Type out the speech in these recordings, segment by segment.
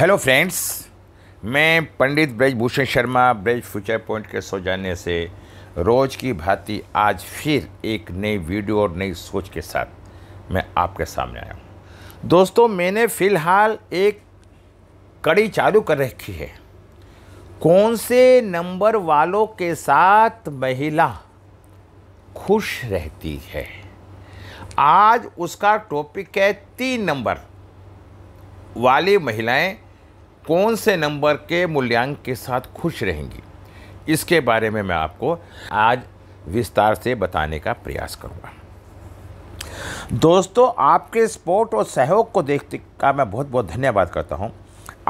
hello friends मैं Pandit Brajbhushan Sharma Braj future point के सो जाने से रोज़ की भांति आज फिर एक नई वीडियो और नई सोच के साथ मैं आपके सामने आया हूँ दोस्तों मैंने फ़िलहाल एक कड़ी चालू कर रखी है कौन से नंबर वालों के साथ महिला खुश रहती है आज उसका टॉपिक है तीन नंबर वाली महिलाएं कौन से नंबर के मूल्यांक के साथ खुश रहेंगी इसके बारे में मैं आपको आज विस्तार से बताने का प्रयास करूँगा दोस्तों आपके सपोर्ट और सहयोग को देखते का मैं बहुत बहुत धन्यवाद करता हूँ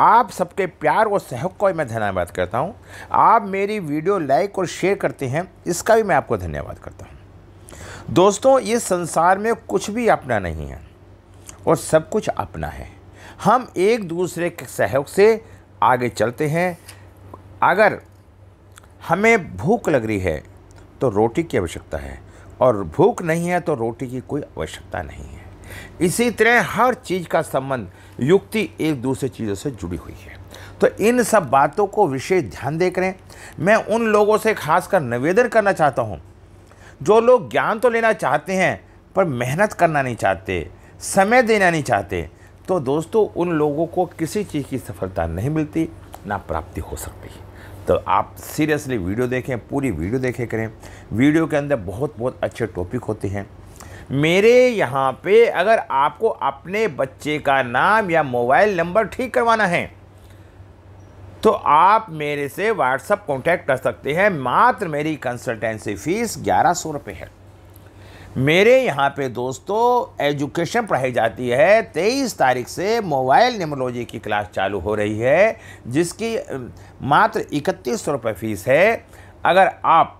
आप सबके प्यार और सहयोग को भी मैं धन्यवाद करता हूँ आप मेरी वीडियो लाइक और शेयर करते हैं इसका भी मैं आपको धन्यवाद करता हूँ दोस्तों ये संसार में कुछ भी अपना नहीं है और सब कुछ अपना है हम एक दूसरे के सहयोग से आगे चलते हैं अगर हमें भूख लग रही है तो रोटी की आवश्यकता है और भूख नहीं है तो रोटी की कोई आवश्यकता नहीं है इसी तरह हर चीज़ का संबंध युक्ति एक दूसरे चीज़ों से जुड़ी हुई है तो इन सब बातों को विशेष ध्यान दे करें मैं उन लोगों से खासकर निवेदन करना चाहता हूँ जो लोग ज्ञान तो लेना चाहते हैं पर मेहनत करना नहीं चाहते समय देना नहीं चाहते तो दोस्तों उन लोगों को किसी चीज़ की सफलता नहीं मिलती ना प्राप्ति हो सकती तो आप सीरियसली वीडियो देखें पूरी वीडियो देखे करें वीडियो के अंदर बहुत बहुत अच्छे टॉपिक होते हैं मेरे यहाँ पे अगर आपको अपने बच्चे का नाम या मोबाइल नंबर ठीक करवाना है तो आप मेरे से व्हाट्सअप कॉन्टैक्ट कर सकते हैं मात्र मेरी कंसल्टेंसी फ़ीस ग्यारह सौ रुपये है मेरे यहाँ पे दोस्तों एजुकेशन पढ़ाई जाती है तेईस तारीख से मोबाइल न्यूमोलॉजी की क्लास चालू हो रही है जिसकी मात्र इकतीस सौ रुपये फ़ीस है अगर आप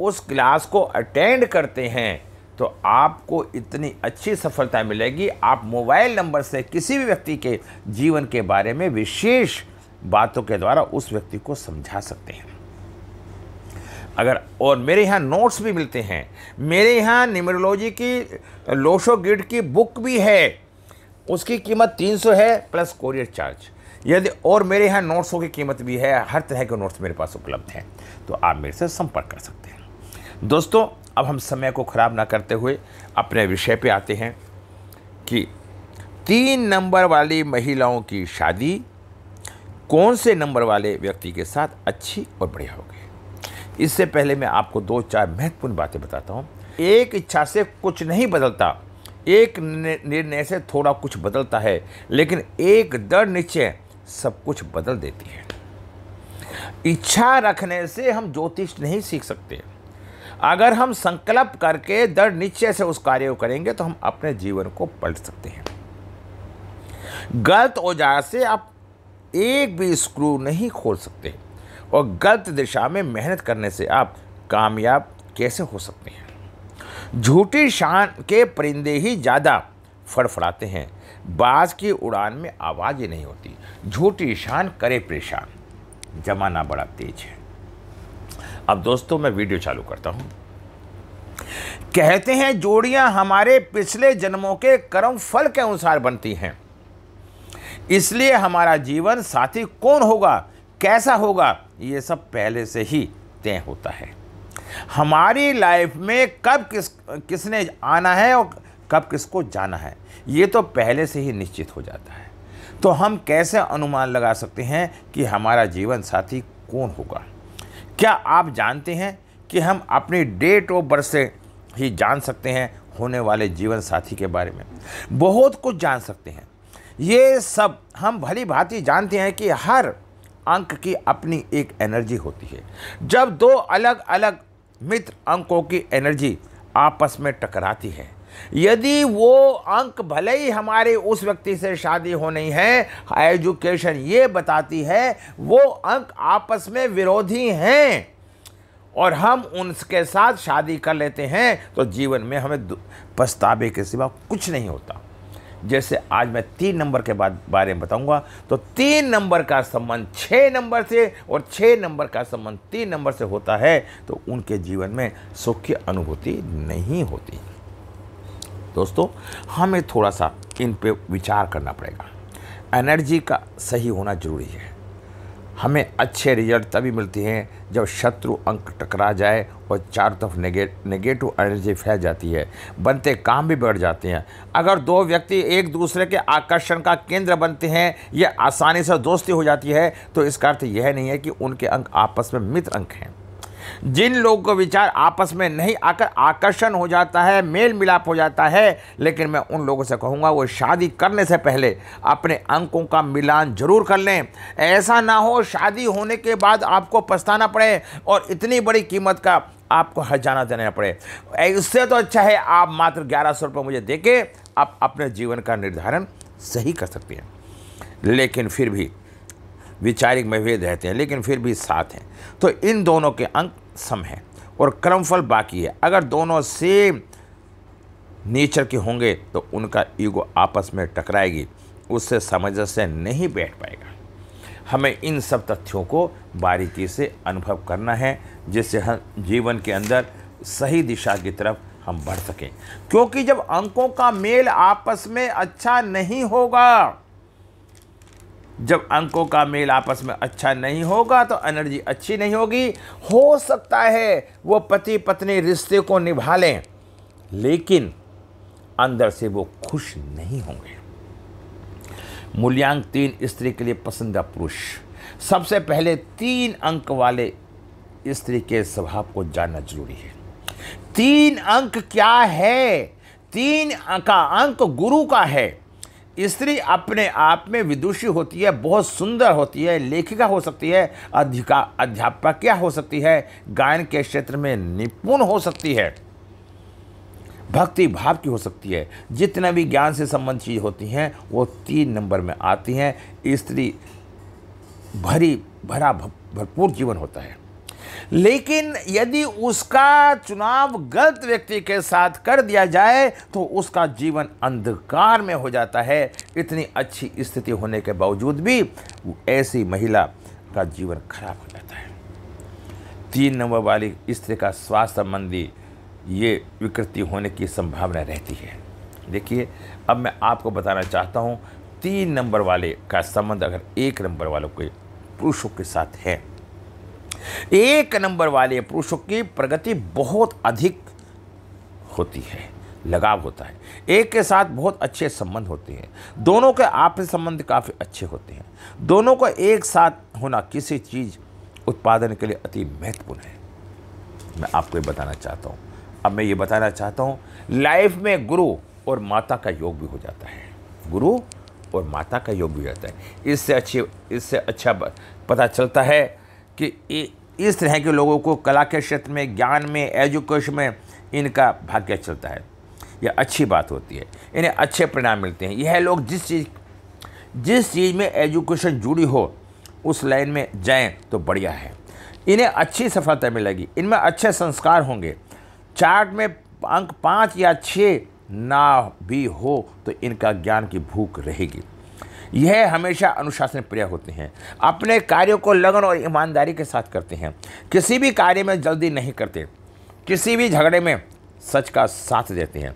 उस क्लास को अटेंड करते हैं तो आपको इतनी अच्छी सफलता मिलेगी आप मोबाइल नंबर से किसी भी व्यक्ति के जीवन के बारे में विशेष बातों के द्वारा उस व्यक्ति को समझा सकते हैं अगर और मेरे यहाँ नोट्स भी मिलते हैं मेरे यहाँ न्यूमरोलॉजी की लोशो गिड की बुक भी है उसकी कीमत 300 है प्लस कोरियर चार्ज यदि और मेरे यहाँ नोट्सों की कीमत भी है हर तरह के नोट्स मेरे पास उपलब्ध हैं तो आप मेरे से संपर्क कर सकते हैं दोस्तों अब हम समय को ख़राब ना करते हुए अपने विषय पर आते हैं कि तीन नंबर वाली महिलाओं की शादी कौन से नंबर वाले व्यक्ति के साथ अच्छी और बढ़िया होगी इससे पहले मैं आपको दो चार महत्वपूर्ण बातें बताता हूँ एक इच्छा से कुछ नहीं बदलता एक निर्णय से थोड़ा कुछ बदलता है लेकिन एक दर निश्चय सब कुछ बदल देती है इच्छा रखने से हम ज्योतिष नहीं सीख सकते अगर हम संकल्प करके दर निश्चय से उस कार्य को करेंगे तो हम अपने जीवन को पलट सकते हैं गलत औजार से आप एक भी स्क्रू नहीं खोल सकते और गलत दिशा में मेहनत करने से आप कामयाब कैसे हो सकते हैं झूठी शान के परिंदे ही ज़्यादा फड़फड़ाते हैं बाज की उड़ान में आवाज़ ही नहीं होती झूठी शान करे परेशान जमाना बड़ा तेज है अब दोस्तों मैं वीडियो चालू करता हूँ कहते हैं जोड़ियां हमारे पिछले जन्मों के कर्म फल के अनुसार बनती हैं इसलिए हमारा जीवन साथी कौन होगा कैसा होगा ये सब पहले से ही तय होता है हमारी लाइफ में कब किस किसने आना है और कब किसको जाना है ये तो पहले से ही निश्चित हो जाता है तो हम कैसे अनुमान लगा सकते हैं कि हमारा जीवन साथी कौन होगा क्या आप जानते हैं कि हम अपनी डेट ऑफ बर्थ से ही जान सकते हैं होने वाले जीवन साथी के बारे में बहुत कुछ जान सकते हैं ये सब हम भली भांति जानते हैं कि हर अंक की अपनी एक एनर्जी होती है जब दो अलग अलग मित्र अंकों की एनर्जी आपस में टकराती है यदि वो अंक भले ही हमारे उस व्यक्ति से शादी होनी है एजुकेशन ये बताती है वो अंक आपस में विरोधी हैं और हम उनके साथ शादी कर लेते हैं तो जीवन में हमें पछतावे के सिवा कुछ नहीं होता जैसे आज मैं तीन नंबर के बाद बारे में बताऊंगा तो तीन नंबर का संबंध छः नंबर से और छः नंबर का संबंध तीन नंबर से होता है तो उनके जीवन में सुख की अनुभूति नहीं होती दोस्तों हमें थोड़ा सा इन पे विचार करना पड़ेगा एनर्जी का सही होना जरूरी है हमें अच्छे रिजल्ट तभी मिलते हैं जब शत्रु अंक टकरा जाए और चार तरफ नेगे नेगेटिव एनर्जी फैल जाती है बनते काम भी बढ़ जाते हैं अगर दो व्यक्ति एक दूसरे के आकर्षण का केंद्र बनते हैं यह आसानी से दोस्ती हो जाती है तो इसका अर्थ यह नहीं है कि उनके अंक आपस में मित्र अंक हैं जिन लोगों का विचार आपस में नहीं आकर आकर्षण हो जाता है मेल मिलाप हो जाता है लेकिन मैं उन लोगों से कहूँगा वो शादी करने से पहले अपने अंकों का मिलान जरूर कर लें ऐसा ना हो शादी होने के बाद आपको पछताना पड़े और इतनी बड़ी कीमत का आपको हजाना देना पड़े इससे तो अच्छा है आप मात्र ग्यारह सौ रुपये मुझे देके आप अपने जीवन का निर्धारण सही कर सकते हैं लेकिन फिर भी विचारिक मतभेद रहते हैं लेकिन फिर भी साथ हैं तो इन दोनों के अंक सम है और फल बाकी है अगर दोनों सेम नेचर के होंगे तो उनका ईगो आपस में टकराएगी उससे सामंजस्य नहीं बैठ पाएगा हमें इन सब तथ्यों को बारीकी से अनुभव करना है जिससे हम जीवन के अंदर सही दिशा की तरफ हम बढ़ सकें क्योंकि जब अंकों का मेल आपस में अच्छा नहीं होगा जब अंकों का मेल आपस में अच्छा नहीं होगा तो एनर्जी अच्छी नहीं होगी हो सकता है वो पति पत्नी रिश्ते को निभा लें लेकिन अंदर से वो खुश नहीं होंगे मूल्यांक तीन स्त्री के लिए पसंदीदा पुरुष सबसे पहले तीन अंक वाले स्त्री के स्वभाव को जानना जरूरी है तीन अंक क्या है तीन का अंक गुरु का है स्त्री अपने आप में विदुषी होती है बहुत सुंदर होती है लेखिका हो सकती है अधिका अध्यापका हो सकती है गायन के क्षेत्र में निपुण हो सकती है भक्ति भाव की हो सकती है जितना भी ज्ञान से संबंध चीज़ होती हैं वो तीन नंबर में आती हैं स्त्री भरी भरा भरपूर जीवन होता है लेकिन यदि उसका चुनाव गलत व्यक्ति के साथ कर दिया जाए तो उसका जीवन अंधकार में हो जाता है इतनी अच्छी स्थिति होने के बावजूद भी ऐसी महिला का जीवन खराब हो जाता है तीन नंबर वाली स्त्री का स्वास्थ्य संबंधी ये विकृति होने की संभावना रहती है देखिए अब मैं आपको बताना चाहता हूँ तीन नंबर वाले का संबंध अगर एक नंबर वालों के पुरुषों के साथ है एक नंबर वाले पुरुषों की प्रगति बहुत अधिक होती है लगाव होता है एक के साथ बहुत अच्छे संबंध होते हैं दोनों के आपस संबंध काफ़ी अच्छे होते हैं दोनों का एक साथ होना किसी चीज़ उत्पादन के लिए अति महत्वपूर्ण है मैं आपको ये बताना चाहता हूँ अब मैं ये बताना चाहता हूँ लाइफ में गुरु और माता का योग भी हो जाता है गुरु और माता का योग भी हो जाता है इससे अच्छी इससे अच्छा पता चलता है कि इस तरह के लोगों को कला के क्षेत्र में ज्ञान में एजुकेशन में इनका भाग्य चलता है यह अच्छी बात होती है इन्हें अच्छे परिणाम मिलते हैं यह लोग जिस चीज़ जिस चीज़ में एजुकेशन जुड़ी हो उस लाइन में जाएं तो बढ़िया है इन्हें अच्छी सफलता मिलेगी इनमें अच्छे संस्कार होंगे चार्ट में अंक पाँच या छः ना भी हो तो इनका ज्ञान की भूख रहेगी यह हमेशा अनुशासन प्रिय होते हैं अपने कार्यों को लगन और ईमानदारी के साथ करते हैं किसी भी कार्य में जल्दी नहीं करते किसी भी झगड़े में सच का साथ देते हैं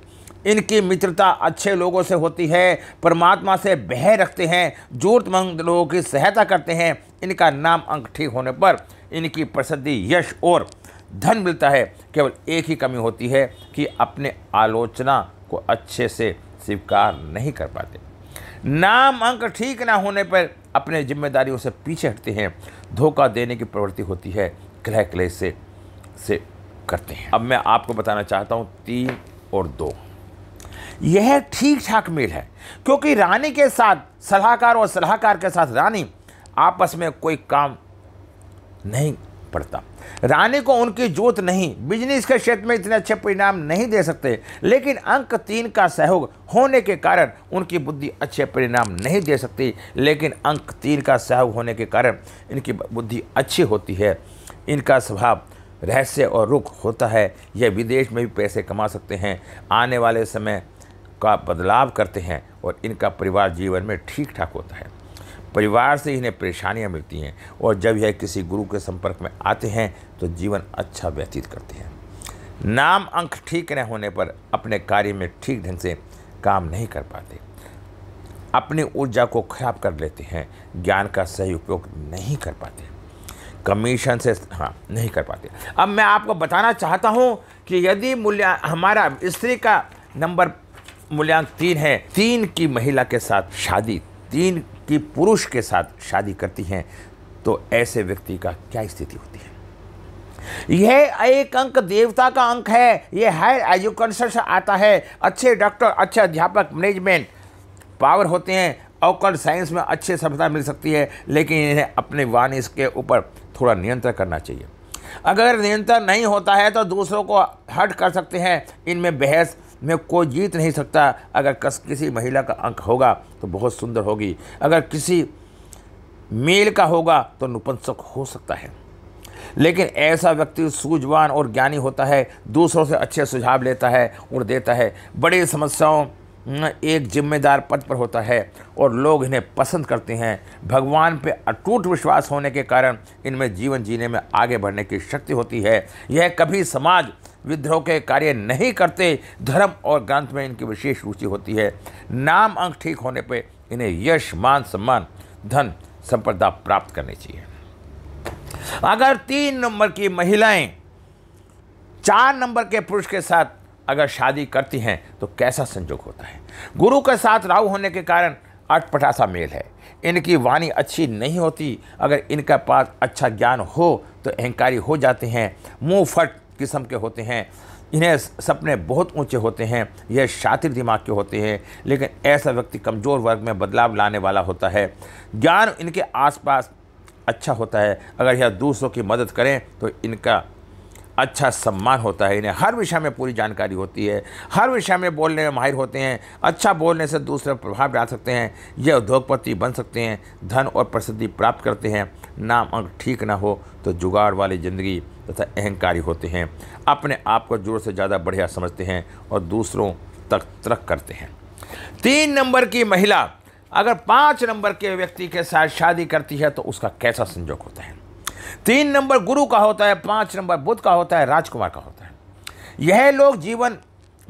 इनकी मित्रता अच्छे लोगों से होती है परमात्मा से बह रखते हैं जरूरतमंद लोगों की सहायता करते हैं इनका नाम अंक ठीक होने पर इनकी प्रसिद्धि यश और धन मिलता है केवल एक ही कमी होती है कि अपने आलोचना को अच्छे से स्वीकार नहीं कर पाते नाम अंक ठीक ना होने पर अपने जिम्मेदारियों से पीछे हटते हैं धोखा देने की प्रवृत्ति होती है ग्रह क्लेश से से करते हैं अब मैं आपको बताना चाहता हूँ तीन और दो यह ठीक ठाक मेल है क्योंकि रानी के साथ सलाहकार और सलाहकार के साथ रानी आपस में कोई काम नहीं पड़ता रानी को उनकी जोत नहीं बिजनेस के क्षेत्र में इतने अच्छे परिणाम नहीं दे सकते लेकिन अंक तीन का सहयोग होने के कारण उनकी बुद्धि अच्छे परिणाम नहीं दे सकती लेकिन अंक तीन का सहयोग होने के कारण इनकी बुद्धि अच्छी होती है इनका स्वभाव रहस्य और रुख होता है यह विदेश में भी पैसे कमा सकते हैं आने वाले समय का बदलाव करते हैं और इनका परिवार जीवन में ठीक ठाक होता है परिवार से इन्हें परेशानियाँ मिलती हैं और जब यह किसी गुरु के संपर्क में आते हैं तो जीवन अच्छा व्यतीत करते हैं नाम अंक ठीक न होने पर अपने कार्य में ठीक ढंग से काम नहीं कर पाते अपनी ऊर्जा को खराब कर लेते हैं ज्ञान का सही उपयोग नहीं कर पाते कमीशन से हाँ नहीं कर पाते अब मैं आपको बताना चाहता हूँ कि यदि मूल्य हमारा स्त्री का नंबर मूल्यांक तीन है तीन की महिला के साथ शादी तीन कि पुरुष के साथ शादी करती हैं तो ऐसे व्यक्ति का क्या स्थिति होती है यह एक अंक देवता का अंक है यह हायर एजुकेशन से आता है अच्छे डॉक्टर अच्छे अध्यापक मैनेजमेंट पावर होते हैं अवकल साइंस में अच्छी सफलता मिल सकती है लेकिन इन्हें अपने वानिस के ऊपर थोड़ा नियंत्रण करना चाहिए अगर नियंत्रण नहीं होता है तो दूसरों को हर्ट कर सकते हैं इनमें बहस में कोई जीत नहीं सकता अगर कस किसी महिला का अंक होगा तो बहुत सुंदर होगी अगर किसी मेल का होगा तो नुपंसक हो सकता है लेकिन ऐसा व्यक्ति सूझवान और ज्ञानी होता है दूसरों से अच्छे सुझाव लेता है और देता है बड़ी समस्याओं एक जिम्मेदार पद पर होता है और लोग इन्हें पसंद करते हैं भगवान पे अटूट विश्वास होने के कारण इनमें जीवन जीने में आगे बढ़ने की शक्ति होती है यह कभी समाज विद्रोह के कार्य नहीं करते धर्म और ग्रंथ में इनकी विशेष रुचि होती है नाम अंक ठीक होने पर इन्हें यश मान सम्मान धन संपदा प्राप्त करनी चाहिए अगर तीन नंबर की महिलाएं चार नंबर के पुरुष के साथ अगर शादी करती हैं तो कैसा संजोग होता है गुरु के साथ राहु होने के कारण अटपटासा मेल है इनकी वाणी अच्छी नहीं होती अगर इनके पास अच्छा ज्ञान हो तो अहंकारी हो जाते हैं मुँह फट किस्म के होते हैं इन्हें सपने बहुत ऊंचे होते हैं यह शातिर दिमाग के होते हैं लेकिन ऐसा व्यक्ति कमज़ोर वर्ग में बदलाव लाने वाला होता है ज्ञान इनके आसपास अच्छा होता है अगर यह दूसरों की मदद करें तो इनका अच्छा सम्मान होता है इन्हें हर विषय में पूरी जानकारी होती है हर विषय में बोलने में माहिर होते हैं अच्छा बोलने से दूसरे प्रभाव डाल सकते हैं यह उद्योगपति बन सकते हैं धन और प्रसिद्धि प्राप्त करते हैं नाम अंक ठीक ना हो तो जुगाड़ वाली ज़िंदगी तथा अहंकारी होते हैं अपने आप को जोर से ज़्यादा बढ़िया समझते हैं और दूसरों तक तरक करते हैं तीन नंबर की महिला अगर पाँच नंबर के व्यक्ति के साथ शादी करती है तो उसका कैसा संजोग होता है तीन नंबर गुरु का होता है पाँच नंबर बुद्ध का होता है राजकुमार का होता है यह लोग जीवन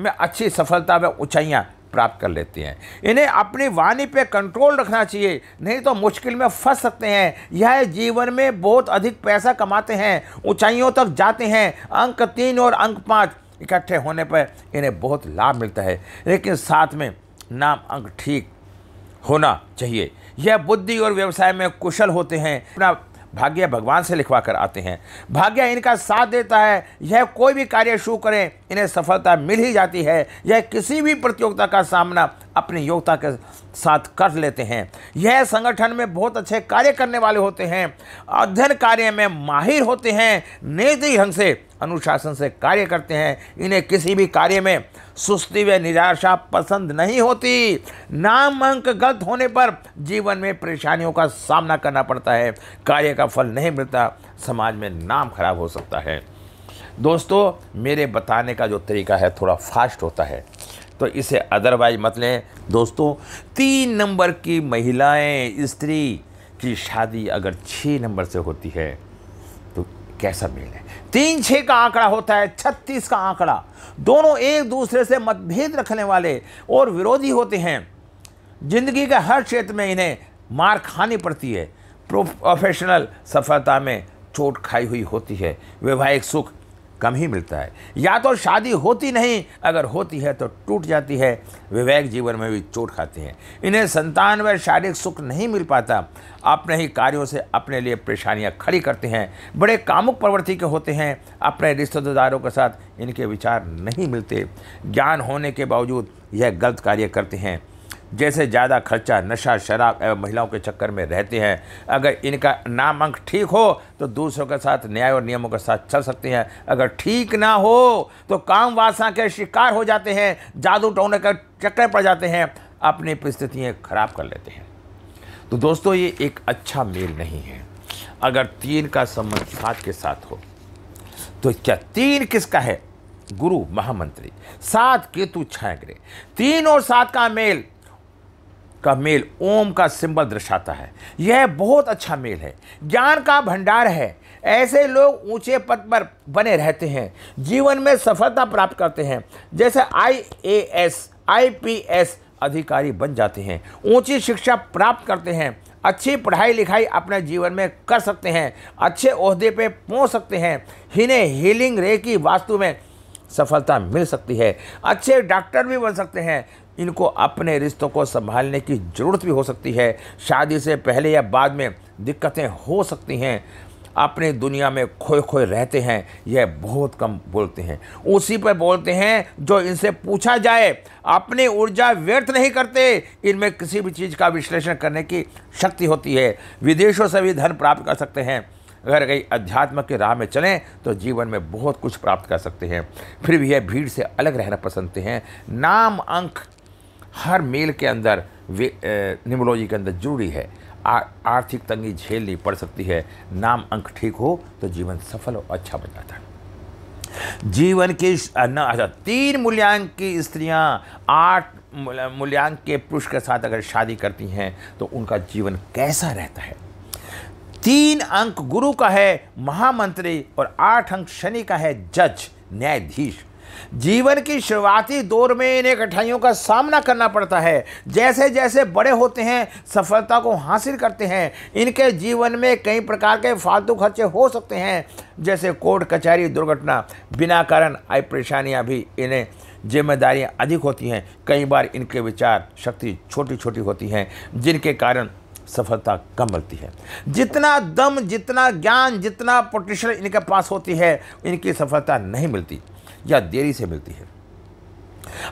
में अच्छी सफलता में ऊंचाइयां प्राप्त कर लेते हैं इन्हें अपनी वाणी पे कंट्रोल रखना चाहिए नहीं तो मुश्किल में फंस सकते हैं यह जीवन में बहुत अधिक पैसा कमाते हैं ऊंचाइयों तक जाते हैं अंक तीन और अंक पाँच इकट्ठे होने पर इन्हें बहुत लाभ मिलता है लेकिन साथ में नाम अंक ठीक होना चाहिए यह बुद्धि और व्यवसाय में कुशल होते हैं अपना भाग्य भगवान से लिखवा कर आते हैं भाग्य इनका साथ देता है यह कोई भी कार्य शुरू करें इन्हें सफलता मिल ही जाती है यह किसी भी प्रतियोगिता का सामना अपनी योग्यता के साथ कर लेते हैं यह संगठन में बहुत अच्छे कार्य करने वाले होते हैं अध्ययन कार्य में माहिर होते हैं नैतिक ढंग से अनुशासन से कार्य करते हैं इन्हें किसी भी कार्य में सुस्ती व निराशा पसंद नहीं होती नाम अंक गलत होने पर जीवन में परेशानियों का सामना करना पड़ता है कार्य का फल नहीं मिलता समाज में नाम खराब हो सकता है दोस्तों मेरे बताने का जो तरीका है थोड़ा फास्ट होता है तो इसे अदरवाइज मत लें दोस्तों तीन नंबर की महिलाएं स्त्री की शादी अगर छः नंबर से होती है कैसा मेल है तीन छः का आंकड़ा होता है छत्तीस का आंकड़ा दोनों एक दूसरे से मतभेद रखने वाले और विरोधी होते हैं जिंदगी के हर क्षेत्र में इन्हें मार खानी पड़ती है प्रोफेशनल सफलता में चोट खाई हुई होती है वैवाहिक सुख कम ही मिलता है या तो शादी होती नहीं अगर होती है तो टूट जाती है विवेक जीवन में भी चोट खाते हैं इन्हें संतान व शारीरिक सुख नहीं मिल पाता अपने ही कार्यों से अपने लिए परेशानियां खड़ी करते हैं बड़े कामुक प्रवृत्ति के होते हैं अपने रिश्तेदारों के साथ इनके विचार नहीं मिलते ज्ञान होने के बावजूद यह गलत कार्य करते हैं जैसे ज़्यादा खर्चा नशा शराब एवं महिलाओं के चक्कर में रहते हैं अगर इनका नाम अंक ठीक हो तो दूसरों के साथ न्याय और नियमों के साथ चल सकते हैं अगर ठीक ना हो तो काम वासना के शिकार हो जाते हैं जादू टोने के चक्कर पड़ जाते हैं अपनी परिस्थितियाँ खराब कर लेते हैं तो दोस्तों ये एक अच्छा मेल नहीं है अगर तीन का संबंध सात के साथ हो तो क्या तीन किसका है गुरु महामंत्री सात केतु छाया ग्रह तीन और सात का मेल का मेल ओम का सिंबल दर्शाता है यह बहुत अच्छा मेल है ज्ञान का भंडार है ऐसे लोग ऊंचे पद पर बने रहते हैं जीवन में सफलता प्राप्त करते हैं जैसे I A S I P S अधिकारी बन जाते हैं ऊंची शिक्षा प्राप्त करते हैं अच्छी पढ़ाई लिखाई अपने जीवन में कर सकते हैं अच्छे अहदे पे पहुंच सकते हैं हिने हीलिंग रे की वास्तु में सफलता मिल सकती है अच्छे डॉक्टर भी बन सकते हैं इनको अपने रिश्तों को संभालने की ज़रूरत भी हो सकती है शादी से पहले या बाद में दिक्कतें हो सकती हैं अपनी दुनिया में खोए खोए रहते हैं यह बहुत कम बोलते हैं उसी पर बोलते हैं जो इनसे पूछा जाए अपनी ऊर्जा व्यर्थ नहीं करते इनमें किसी भी चीज़ का विश्लेषण करने की शक्ति होती है विदेशों से भी धन प्राप्त कर सकते हैं अगर कहीं अध्यात्म के राह में चलें तो जीवन में बहुत कुछ प्राप्त कर सकते हैं फिर भी यह भीड़ से अलग रहना पसंदते हैं नाम अंक हर मेल के अंदर निमोलॉजी के अंदर जरूरी है आ, आर्थिक तंगी झेलनी पड़ सकती है नाम अंक ठीक हो तो जीवन सफल और अच्छा बन जाता है जीवन की अच्छा तीन मूल्यांक की स्त्रियां आठ मूल्यांक के पुरुष के साथ अगर शादी करती हैं तो उनका जीवन कैसा रहता है तीन अंक गुरु का है महामंत्री और आठ अंक शनि का है जज न्यायाधीश जीवन की शुरुआती दौर में इन्हें कठिनाइयों का सामना करना पड़ता है जैसे जैसे बड़े होते हैं सफलता को हासिल करते हैं इनके जीवन में कई प्रकार के फालतू खर्चे हो सकते हैं जैसे कोर्ट कचहरी दुर्घटना बिना कारण आई परेशानियाँ भी इन्हें जिम्मेदारियाँ अधिक होती हैं कई बार इनके विचार शक्ति छोटी छोटी होती हैं जिनके कारण सफलता कम मिलती है जितना दम जितना ज्ञान जितना पोटेंशियल इनके पास होती है इनकी सफलता नहीं मिलती या देरी से मिलती है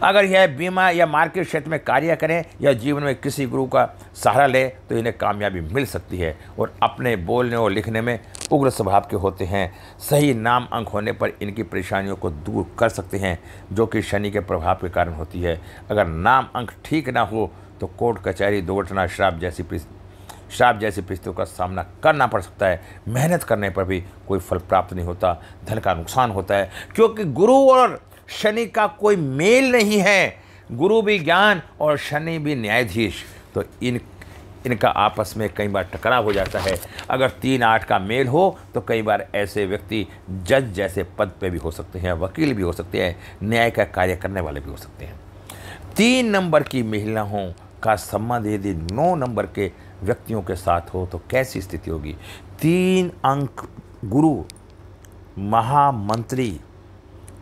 अगर यह बीमा या मार्केट क्षेत्र में कार्य करें या जीवन में किसी गुरु का सहारा लें तो इन्हें कामयाबी मिल सकती है और अपने बोलने और लिखने में उग्र स्वभाव के होते हैं सही नाम अंक होने पर इनकी परेशानियों को दूर कर सकते हैं जो कि शनि के प्रभाव के कारण होती है अगर नाम अंक ठीक ना हो तो कोर्ट कचहरी दुर्घटना श्राप जैसी श्राप जैसी परिस्थितियों का सामना करना पड़ सकता है मेहनत करने पर भी कोई फल प्राप्त नहीं होता धन का नुकसान होता है क्योंकि गुरु और शनि का कोई मेल नहीं है गुरु भी ज्ञान और शनि भी न्यायाधीश तो इन इनका आपस में कई बार टकराव हो जाता है अगर तीन आठ का मेल हो तो कई बार ऐसे व्यक्ति जज जैसे पद पे भी हो सकते हैं वकील भी हो सकते हैं न्याय का कार्य करने वाले भी हो सकते हैं तीन नंबर की महिलाओं का संबंध यदि नौ नंबर के व्यक्तियों के साथ हो तो कैसी स्थिति होगी तीन अंक गुरु महामंत्री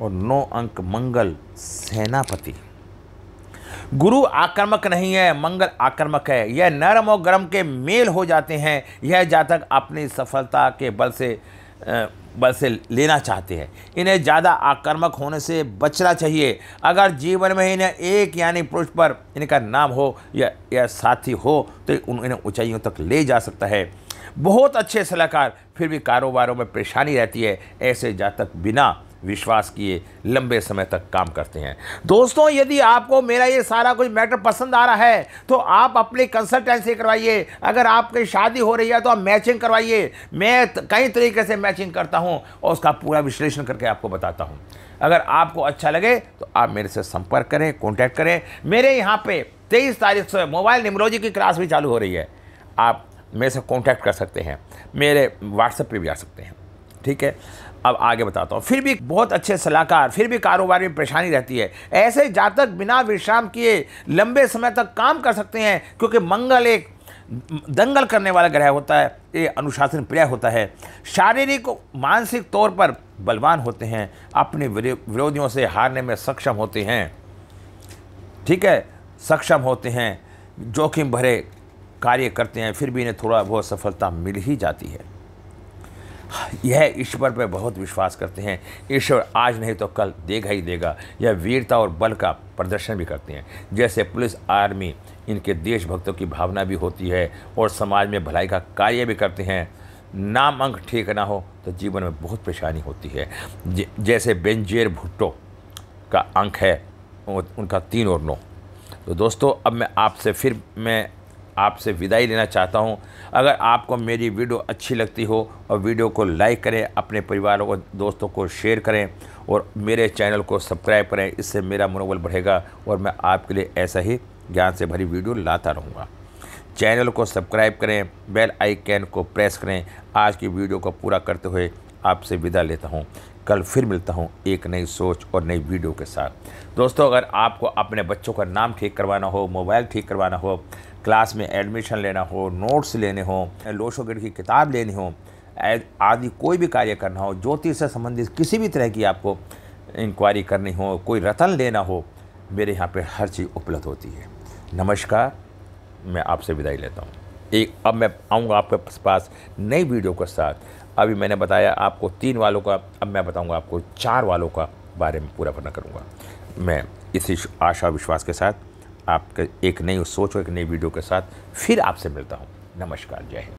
और नौ अंक मंगल सेनापति गुरु आक्रमक नहीं है मंगल आक्रमक है यह नरम और गर्म के मेल हो जाते हैं यह जातक अपनी सफलता के बल से बल से लेना चाहते हैं इन्हें ज़्यादा आक्रामक होने से बचना चाहिए अगर जीवन में इन्हें एक यानी पुरुष पर इनका नाम हो या या साथी हो तो इन्हें ऊंचाइयों तक ले जा सकता है बहुत अच्छे सलाहकार फिर भी कारोबारों में परेशानी रहती है ऐसे जातक बिना विश्वास किए लंबे समय तक काम करते हैं दोस्तों यदि आपको मेरा ये सारा कुछ मैटर पसंद आ रहा है तो आप अपनी कंसल्टेंसी करवाइए अगर आपकी शादी हो रही है तो आप मैचिंग करवाइए मैं कई तरीके से मैचिंग करता हूँ और उसका पूरा विश्लेषण करके आपको बताता हूँ अगर आपको अच्छा लगे तो आप मेरे से संपर्क करें कॉन्टैक्ट करें मेरे यहाँ पर तेईस तारीख से मोबाइल न्यूमोलॉजी की क्लास भी चालू हो रही है आप मेरे से कॉन्टैक्ट कर सकते हैं मेरे व्हाट्सएप पर भी आ सकते हैं ठीक है अब आगे बताता हूँ फिर भी बहुत अच्छे सलाहकार फिर भी कारोबार में परेशानी रहती है ऐसे जातक बिना विश्राम किए लंबे समय तक काम कर सकते हैं क्योंकि मंगल एक दंगल करने वाला ग्रह होता है ये अनुशासन प्रिय होता है शारीरिक मानसिक तौर पर बलवान होते हैं अपने विरोधियों से हारने में सक्षम होते हैं ठीक है सक्षम होते हैं जोखिम भरे कार्य करते हैं फिर भी इन्हें थोड़ा बहुत सफलता मिल ही जाती है यह ईश्वर पर बहुत विश्वास करते हैं ईश्वर आज नहीं तो कल देगा ही देगा यह वीरता और बल का प्रदर्शन भी करते हैं जैसे पुलिस आर्मी इनके देशभक्तों की भावना भी होती है और समाज में भलाई का कार्य भी करते हैं नाम अंक ठीक ना हो तो जीवन में बहुत परेशानी होती है जैसे बेंजेर भुट्टो का अंक है उनका तीन और नौ तो दोस्तों अब मैं आपसे फिर मैं आपसे विदाई लेना चाहता हूं अगर आपको मेरी वीडियो अच्छी लगती हो और वीडियो को लाइक करें अपने परिवारों को दोस्तों को शेयर करें और मेरे चैनल को सब्सक्राइब करें इससे मेरा मनोबल बढ़ेगा और मैं आपके लिए ऐसा ही ज्ञान से भरी वीडियो लाता रहूँगा चैनल को सब्सक्राइब करें बेल आइकन को प्रेस करें आज की वीडियो को पूरा करते हुए आपसे विदा लेता हूं कल फिर मिलता हूं एक नई सोच और नई वीडियो के साथ दोस्तों अगर आपको अपने बच्चों का नाम ठीक करवाना हो मोबाइल ठीक करवाना हो क्लास में एडमिशन लेना हो नोट्स लेने हों लोशोगढ़ की किताब लेनी हो आदि कोई भी कार्य करना हो ज्योतिष से संबंधित किसी भी तरह की आपको इंक्वायरी करनी हो कोई रतन लेना हो मेरे यहाँ पे हर चीज़ उपलब्ध होती है नमस्कार मैं आपसे विदाई लेता हूँ एक अब मैं आऊँगा आपके पास नई वीडियो के साथ अभी मैंने बताया आपको तीन वालों का अब मैं बताऊँगा आपको चार वालों का बारे में पूरा वर्णन करूँगा मैं इसी आशा विश्वास के साथ आपके एक नई सोच और एक नई वीडियो के साथ फिर आपसे मिलता हूँ नमस्कार जय हिंद